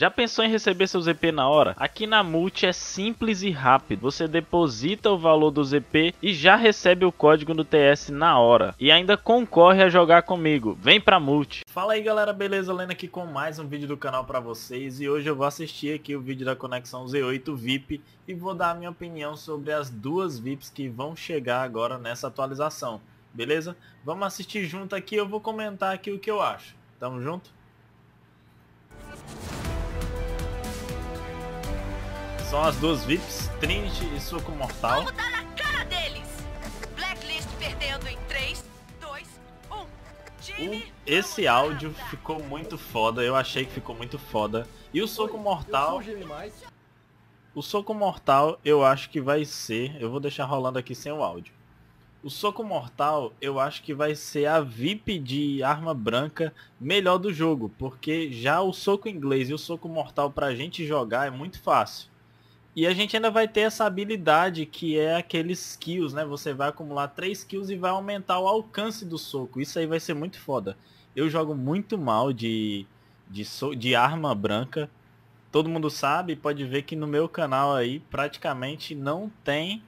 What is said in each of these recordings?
Já pensou em receber seu ZP na hora? Aqui na Multi é simples e rápido. Você deposita o valor do ZP e já recebe o código no TS na hora. E ainda concorre a jogar comigo. Vem pra Multi. Fala aí galera, beleza? Lendo aqui com mais um vídeo do canal pra vocês. E hoje eu vou assistir aqui o vídeo da conexão Z8 VIP. E vou dar a minha opinião sobre as duas VIPs que vão chegar agora nessa atualização. Beleza? Vamos assistir junto aqui. Eu vou comentar aqui o que eu acho. Tamo junto? São as duas VIPs, Trinity e Suco Mortal. Vamos dar na cara deles! Blacklist perdendo em 3, 2, 1. Jimmy, esse áudio nada. ficou muito foda, eu achei que ficou muito foda. E o Soco Mortal... O Soco Mortal eu acho que vai ser... Eu vou deixar rolando aqui sem o áudio. O Soco Mortal eu acho que vai ser a VIP de arma branca melhor do jogo, porque já o Soco Inglês e o Soco Mortal pra gente jogar é muito fácil. E a gente ainda vai ter essa habilidade que é aqueles kills, né? Você vai acumular 3 kills e vai aumentar o alcance do soco. Isso aí vai ser muito foda. Eu jogo muito mal de, de, so, de arma branca. Todo mundo sabe, pode ver que no meu canal aí praticamente não tem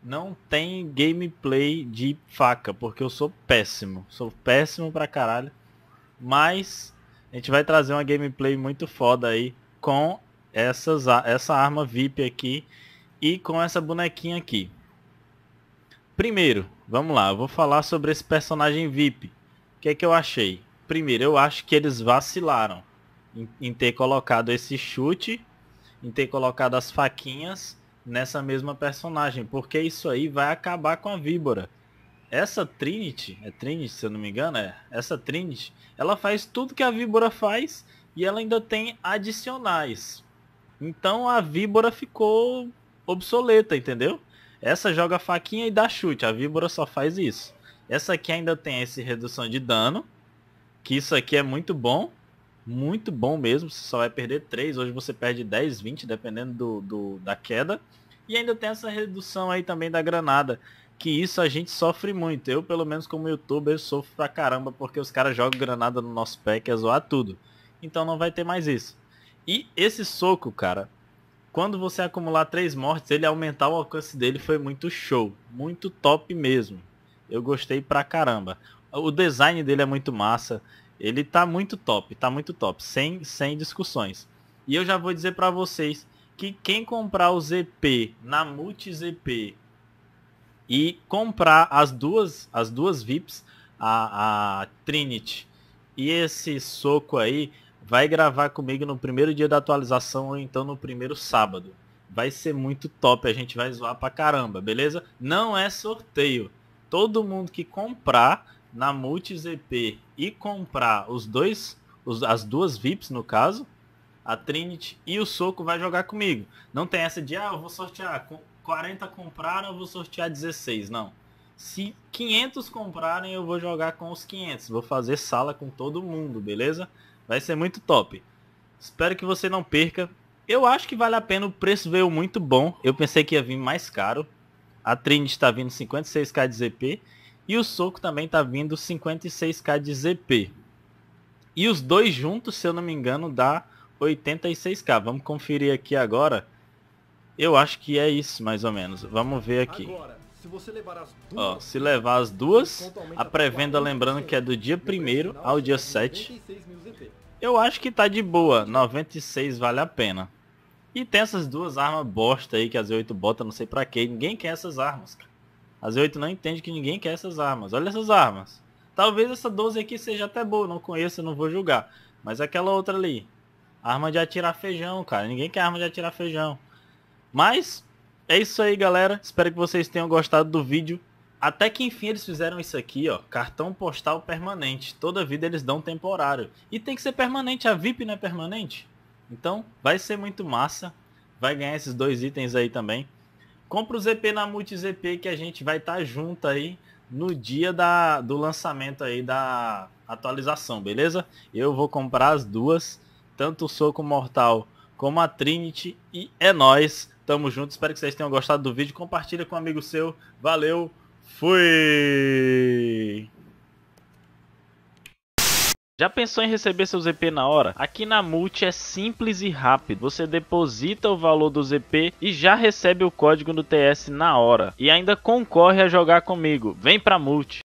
não tem gameplay de faca, porque eu sou péssimo. Sou péssimo pra caralho. Mas a gente vai trazer uma gameplay muito foda aí com essas, essa arma VIP aqui e com essa bonequinha aqui. Primeiro, vamos lá, eu vou falar sobre esse personagem VIP. O que é que eu achei? Primeiro, eu acho que eles vacilaram em, em ter colocado esse chute, em ter colocado as faquinhas nessa mesma personagem, porque isso aí vai acabar com a víbora. Essa Trinity, é Trinity se eu não me engano, é, essa Trinity, ela faz tudo que a víbora faz e ela ainda tem adicionais. Então a víbora ficou obsoleta, entendeu? Essa joga faquinha e dá chute, a víbora só faz isso. Essa aqui ainda tem esse redução de dano, que isso aqui é muito bom, muito bom mesmo, você só vai perder 3, hoje você perde 10, 20, dependendo do, do, da queda. E ainda tem essa redução aí também da granada, que isso a gente sofre muito. Eu, pelo menos como youtuber, sofro pra caramba, porque os caras jogam granada no nosso pé, e é zoar tudo. Então não vai ter mais isso. E esse soco, cara, quando você acumular três mortes, ele aumentar o alcance dele foi muito show. Muito top mesmo. Eu gostei pra caramba. O design dele é muito massa. Ele tá muito top, tá muito top. Sem, sem discussões. E eu já vou dizer para vocês que quem comprar o ZP na Multi ZP e comprar as duas, as duas VIPs, a, a Trinity e esse soco aí, vai gravar comigo no primeiro dia da atualização ou então no primeiro sábado. Vai ser muito top, a gente vai zoar pra caramba, beleza? Não é sorteio. Todo mundo que comprar na Multis EP e comprar os dois, os, as duas VIPs no caso, a Trinity e o Soco vai jogar comigo. Não tem essa de, ah, eu vou sortear 40 compraram, eu vou sortear 16, não. Se 500 comprarem, eu vou jogar com os 500. Vou fazer sala com todo mundo, beleza? Vai ser muito top. Espero que você não perca. Eu acho que vale a pena, o preço veio muito bom. Eu pensei que ia vir mais caro. A Trinity está vindo 56k de ZP. E o Soco também está vindo 56k de ZP. E os dois juntos, se eu não me engano, dá 86k. Vamos conferir aqui agora. Eu acho que é isso, mais ou menos. Vamos ver aqui. Agora. Se você levar as duas, Ó, se levar as duas, a pré-venda lembrando que é do dia 1 ao dia 7. Eu acho que tá de boa, 96 vale a pena. E tem essas duas armas bosta aí que a Z8 bota, não sei pra quê. Ninguém quer essas armas, cara. A Z8 não entende que ninguém quer essas armas. Olha essas armas. Talvez essa 12 aqui seja até boa, não conheço, não vou julgar. Mas é aquela outra ali. Arma de atirar feijão, cara. Ninguém quer arma de atirar feijão. Mas é isso aí, galera. Espero que vocês tenham gostado do vídeo. Até que enfim eles fizeram isso aqui, ó. Cartão postal permanente. Toda vida eles dão temporário. E tem que ser permanente. A VIP não é permanente. Então, vai ser muito massa. Vai ganhar esses dois itens aí também. Compra o ZP na MultiZP que a gente vai estar tá junto aí no dia da, do lançamento aí da atualização, beleza? Eu vou comprar as duas, tanto o Soco Mortal como a Trinity e é nós. Tamo junto, espero que vocês tenham gostado do vídeo. Compartilha com um amigo seu. Valeu, fui! Já pensou em receber seus EP na hora? Aqui na Multi é simples e rápido. Você deposita o valor do EP e já recebe o código do TS na hora. E ainda concorre a jogar comigo. Vem pra Multi!